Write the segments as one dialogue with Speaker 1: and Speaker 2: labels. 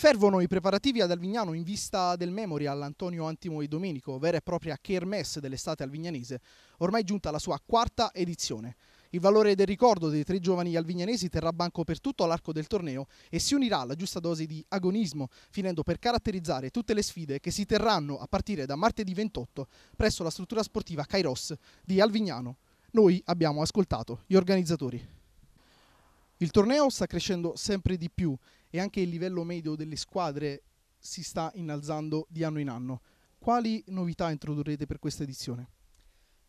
Speaker 1: Fervono i preparativi ad Alvignano in vista del memorial Antonio Antimo e Domenico, vera e propria kermesse dell'estate alvignanese, ormai giunta alla sua quarta edizione. Il valore del ricordo dei tre giovani alvignanesi terrà banco per tutto l'arco del torneo e si unirà alla giusta dose di agonismo, finendo per caratterizzare tutte le sfide che si terranno a partire da martedì 28 presso la struttura sportiva Kairos di Alvignano. Noi abbiamo ascoltato gli organizzatori. Il torneo sta crescendo sempre di più e anche il livello medio delle squadre si sta innalzando di anno in anno. Quali novità introdurrete per questa edizione?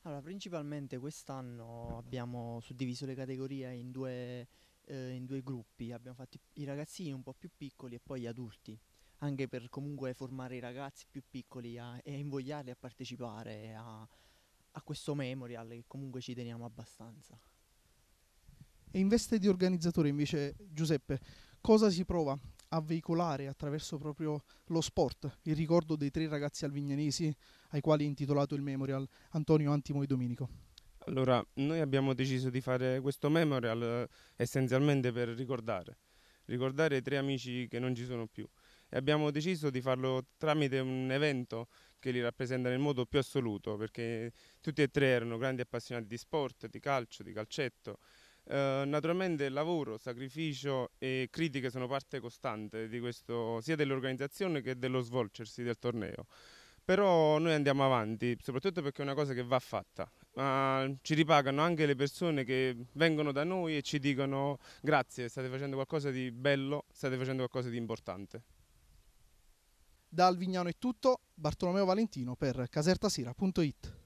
Speaker 2: Allora, principalmente quest'anno abbiamo suddiviso le categorie in due, eh, in due gruppi, abbiamo fatto i ragazzini un po' più piccoli e poi gli adulti, anche per comunque formare i ragazzi più piccoli a, e invogliarli a partecipare a, a questo memorial che comunque ci teniamo abbastanza.
Speaker 1: E in veste di organizzatore invece Giuseppe, cosa si prova a veicolare attraverso proprio lo sport il ricordo dei tre ragazzi alvignanesi ai quali è intitolato il memorial Antonio Antimo e Domenico?
Speaker 3: Allora, noi abbiamo deciso di fare questo memorial eh, essenzialmente per ricordare, ricordare i tre amici che non ci sono più e abbiamo deciso di farlo tramite un evento che li rappresenta nel modo più assoluto perché tutti e tre erano grandi appassionati di sport, di calcio, di calcetto Ehm, naturalmente lavoro, sacrificio e critiche sono parte costante questo, sia dell'organizzazione che dello svolgersi del torneo. Però noi andiamo avanti, soprattutto perché è una cosa che va fatta. Ma ci ripagano anche le persone che vengono da noi e ci dicono grazie, state facendo qualcosa di bello, state facendo qualcosa di importante.
Speaker 1: Da Alvignano è tutto, Bartolomeo Valentino per casertasira.it.